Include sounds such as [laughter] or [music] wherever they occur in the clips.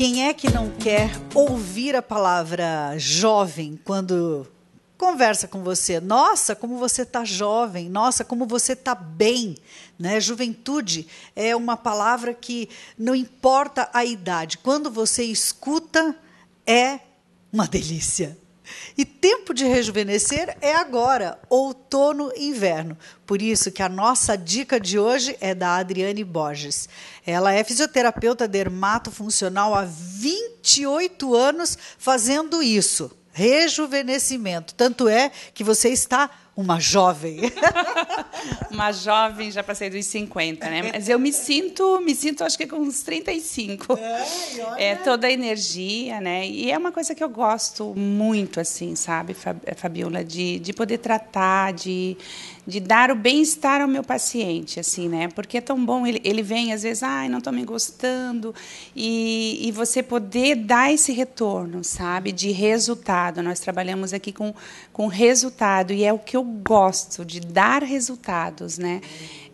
Quem é que não quer ouvir a palavra jovem quando conversa com você? Nossa, como você está jovem! Nossa, como você está bem! Né? Juventude é uma palavra que não importa a idade. Quando você escuta, é uma delícia. E tempo de rejuvenescer é agora, outono e inverno. Por isso que a nossa dica de hoje é da Adriane Borges. Ela é fisioterapeuta dermatofuncional há 28 anos fazendo isso, rejuvenescimento. Tanto é que você está uma jovem. [laughs] uma jovem, já passei dos 50, né? Mas eu me sinto, me sinto acho que com uns 35. É, olha. é toda a energia, né? E é uma coisa que eu gosto muito, assim, sabe, eh, Fabiola, de, de poder tratar, de, de dar o bem-estar ao meu paciente, assim, né? Porque é tão bom, ele, ele vem às vezes, ai, não estou me gostando, e, e você poder dar esse retorno, sabe, de resultado. Nós trabalhamos aqui com, com resultado, e é o que eu gosto de dar resultados, né?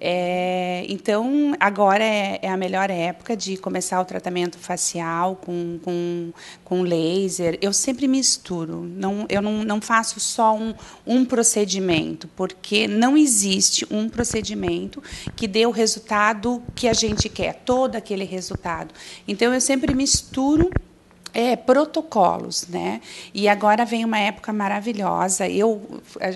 É, então, agora é, é, a melhor época de começar o tratamento facial com, com, com laser. Eu sempre misturo, não, eu não, não faço só um, um procedimento, porque não existe um procedimento que dê o resultado que a gente quer, todo aquele resultado. Então, eu sempre misturo é, protocolos, né? E agora vem uma época maravilhosa. Eu,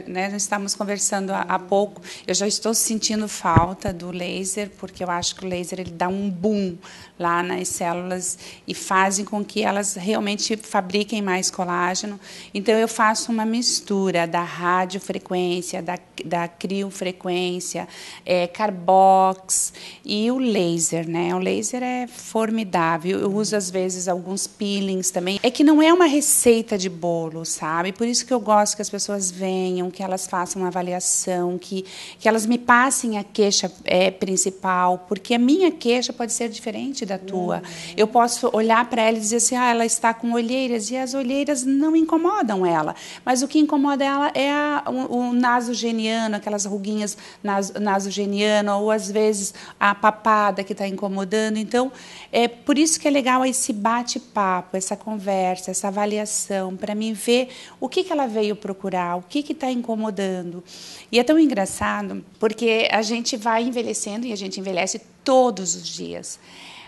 né, nós estávamos conversando há, há, pouco, eu já estou sentindo falta do laser, porque eu acho que o laser ele dá um boom lá nas células e fazem com que elas realmente fabriquem mais colágeno. Então, eu faço uma mistura da radiofrequência, da, da criofrequência, é, carbox e o laser, né? O laser é formidável. Eu uso, às vezes, alguns peelings feelings também, é que não é uma receita de bolo, sabe? Por isso que eu gosto que as pessoas venham, que elas façam uma avaliação, que, que elas me passem a queixa é, principal, porque a minha queixa pode ser diferente da tua. Uhum. Eu posso olhar para ela e dizer assim, ah, ela está com olheiras, e as olheiras não incomodam ela, mas o que incomoda ela é a, o, o naso geniano, aquelas ruguinhas nas, nasogeniano ou às vezes a papada que está incomodando. Então, é por isso que é legal esse bate-papo, essa conversa, essa avaliação, para mim ver o que, que ela veio procurar, o que está incomodando. E é tão engraçado, porque a gente vai envelhecendo e a gente envelhece todos os dias.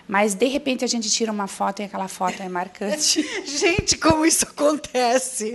Mas, de repente, a gente tira uma foto e aquela foto é marcante. [laughs] gente, como isso acontece?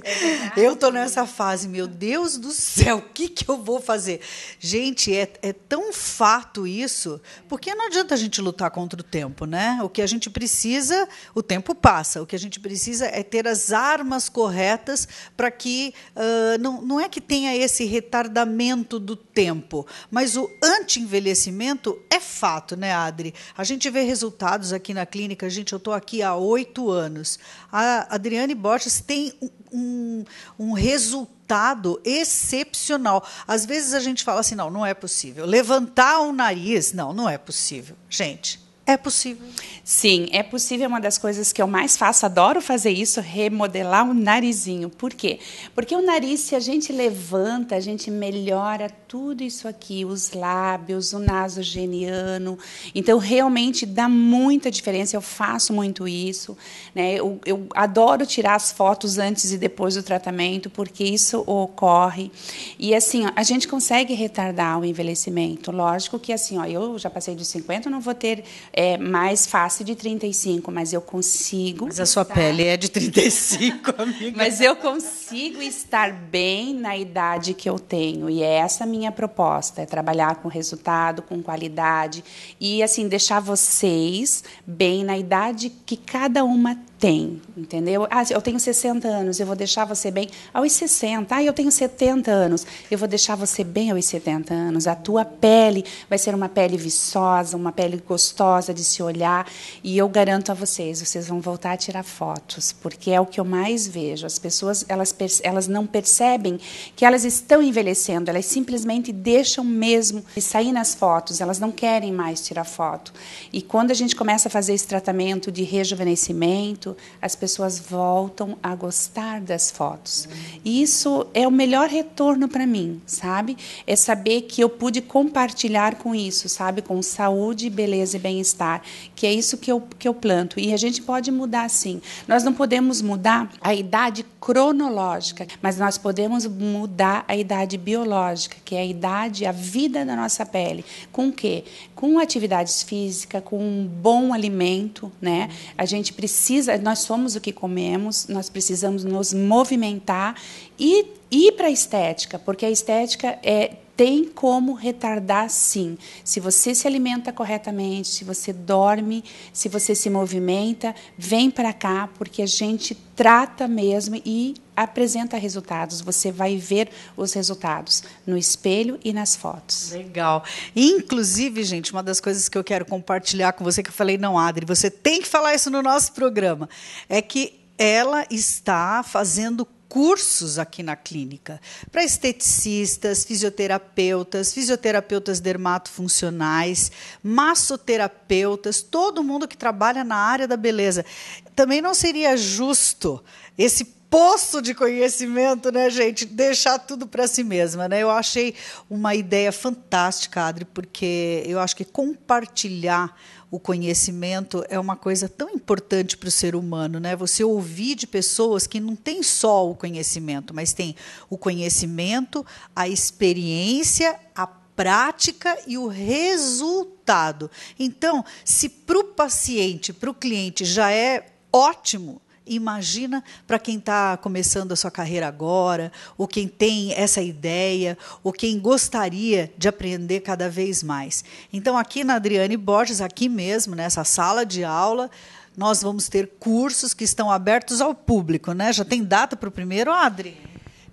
É eu estou nessa fase, meu Deus do céu, o que, que eu vou fazer? Gente, é, é tão fato isso, porque não adianta a gente lutar contra o tempo, né? O que a gente precisa, o tempo passa. O que a gente precisa é ter as armas corretas para que. Uh, não, não é que tenha esse retardamento do tempo, mas o anti-envelhecimento é fato, né, Adri? A gente vê resultados resultados aqui na clínica. Gente, eu estou aqui há oito anos. A Adriane Borges tem um, um resultado excepcional. Às vezes a gente fala assim: não, não é possível. Levantar o nariz, não, não é possível. Gente, é possível. Sim, é possível. É uma das coisas que eu mais faço. Adoro fazer isso, remodelar o narizinho. Por quê? Porque o nariz, se a gente levanta, a gente melhora tudo isso aqui, os lábios, o naso geniano. Então, realmente dá muita diferença. Eu faço muito isso. Né? Eu, eu adoro tirar as fotos antes e depois do tratamento, porque isso ocorre. E assim, a gente consegue retardar o envelhecimento. Lógico que assim, ó, eu já passei de 50, não vou ter é mais fácil de 35, mas eu consigo. Mas a sua pele é de 35, [laughs] amiga. mas eu consigo estar bem na idade que eu tenho. E é essa a minha proposta: é trabalhar com resultado, com qualidade. E assim, deixar vocês bem na idade que cada uma tem, entendeu? Ah, eu tenho 60 anos, eu vou deixar você bem aos 60. Ah, eu tenho 70 anos, eu vou deixar você bem aos 70 anos. A tua pele vai ser uma pele viçosa, uma pele gostosa de se olhar. E eu garanto a vocês, vocês vão voltar a tirar fotos, porque é o que eu mais vejo. As pessoas, elas, elas não percebem que elas estão envelhecendo, elas simplesmente deixam mesmo de sair nas fotos, elas não querem mais tirar foto. E quando a gente começa a fazer esse tratamento de rejuvenescimento, as pessoas voltam a gostar das fotos. E isso é o melhor retorno para mim, sabe? É saber que eu pude compartilhar com isso, sabe? Com saúde, beleza e bem-estar, que é isso que eu, que eu planto. E a gente pode mudar sim. Nós não podemos mudar a idade cronológica, mas nós podemos mudar a idade biológica, que é a idade, a vida da nossa pele. Com o quê? Com atividades físicas, com um bom alimento, né? A gente precisa, nós somos o que comemos, nós precisamos nos movimentar e ir para a estética, porque a estética é tem como retardar sim. Se você se alimenta corretamente, se você dorme, se você se movimenta, vem para cá, porque a gente trata mesmo e apresenta resultados. Você vai ver os resultados no espelho e nas fotos. Legal. Inclusive, gente, uma das coisas que eu quero compartilhar com você, que eu falei, não, Adri, você tem que falar isso no nosso programa, é que ela está fazendo cursos aqui na clínica para esteticistas, fisioterapeutas, fisioterapeutas dermatofuncionais, massoterapeutas, todo mundo que trabalha na área da beleza. Também não seria justo esse poço de conhecimento, né, gente? Deixar tudo para si mesma, né? Eu achei uma ideia fantástica, Adri, porque eu acho que compartilhar o conhecimento é uma coisa tão importante para o ser humano, né? Você ouvir de pessoas que não tem só o conhecimento, mas tem o conhecimento, a experiência, a prática e o resultado. Então, se para o paciente, para o cliente já é ótimo, Imagina para quem está começando a sua carreira agora, ou quem tem essa ideia, ou quem gostaria de aprender cada vez mais. Então, aqui na Adriane Borges, aqui mesmo, nessa sala de aula, nós vamos ter cursos que estão abertos ao público, né? Já tem data para o primeiro, Adri?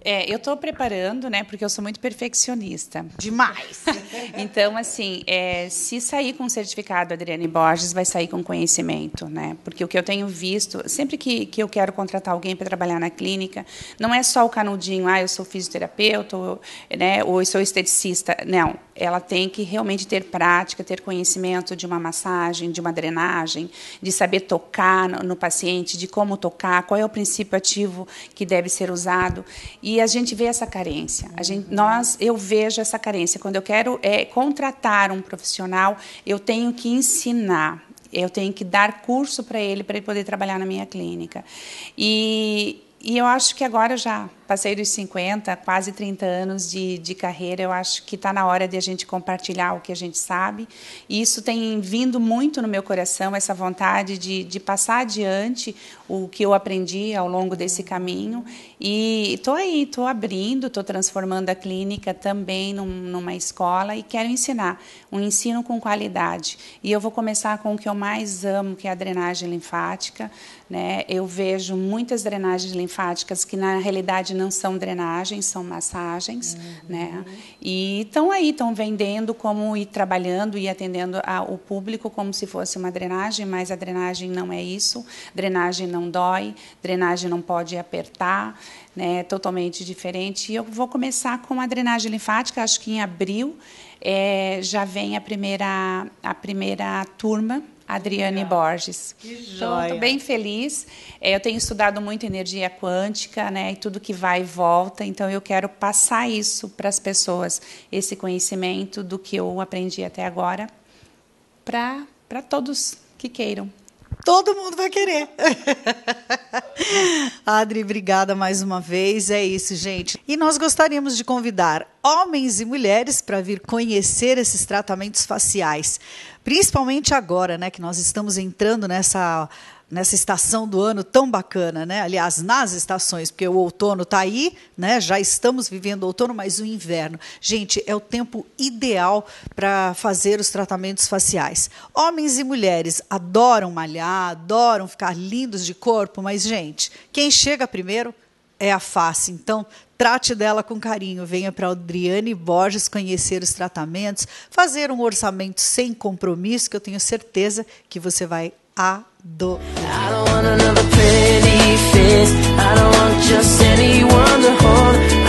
É, eu estou preparando, né? Porque eu sou muito perfeccionista. Demais. [laughs] Então, assim, é, se sair com um certificado, Adriane Borges, vai sair com conhecimento, né? Porque o que eu tenho visto, sempre que, que eu quero contratar alguém para trabalhar na clínica, não é só o canudinho, ah, eu sou fisioterapeuta, ou, né, ou eu sou esteticista. Não, ela tem que realmente ter prática, ter conhecimento de uma massagem, de uma drenagem, de saber tocar no, no paciente, de como tocar, qual é o princípio ativo que deve ser usado. E a gente vê essa carência. A gente, nós, eu vejo essa carência. Quando eu quero é, é, contratar um profissional, eu tenho que ensinar. Eu tenho que dar curso para ele, para ele poder trabalhar na minha clínica. E, e eu acho que agora já passei dos 50, quase 30 anos de, de carreira, eu acho que está na hora de a gente compartilhar o que a gente sabe. E isso tem vindo muito no meu coração, essa vontade de, de passar adiante o que eu aprendi ao longo desse caminho. E estou aí, estou abrindo, estou transformando a clínica também num, numa escola e quero ensinar, um ensino com qualidade. E eu vou começar com o que eu mais amo, que é a drenagem linfática. Né? Eu vejo muitas drenagens linfáticas que, na realidade, não são drenagens, são massagens, uhum. né? E estão aí, estão vendendo como ir trabalhando e atendendo a, o público como se fosse uma drenagem, mas a drenagem não é isso. Drenagem não dói, drenagem não pode apertar, né? É totalmente diferente. E eu vou começar com a drenagem linfática, acho que em abril é, já vem a primeira a primeira turma Adriane Borges. Que joia. Estou bem feliz. É, eu tenho estudado muito energia quântica, né? E tudo que vai e volta. Então eu quero passar isso para as pessoas, esse conhecimento do que eu aprendi até agora, para todos que queiram todo mundo vai querer. [laughs] Adri, obrigada mais uma vez. É isso, gente. E nós gostaríamos de convidar homens e mulheres para vir conhecer esses tratamentos faciais, principalmente agora, né, que nós estamos entrando nessa nessa estação do ano tão bacana, né? Aliás, nas estações, porque o outono está aí, né? Já estamos vivendo outono, mas o inverno, gente, é o tempo ideal para fazer os tratamentos faciais. Homens e mulheres adoram malhar, adoram ficar lindos de corpo, mas gente, quem chega primeiro é a face. Então, trate dela com carinho. Venha para Adriane Borges conhecer os tratamentos, fazer um orçamento sem compromisso, que eu tenho certeza que você vai adorei. I don't want another pretty face. I don't want just anyone to hold.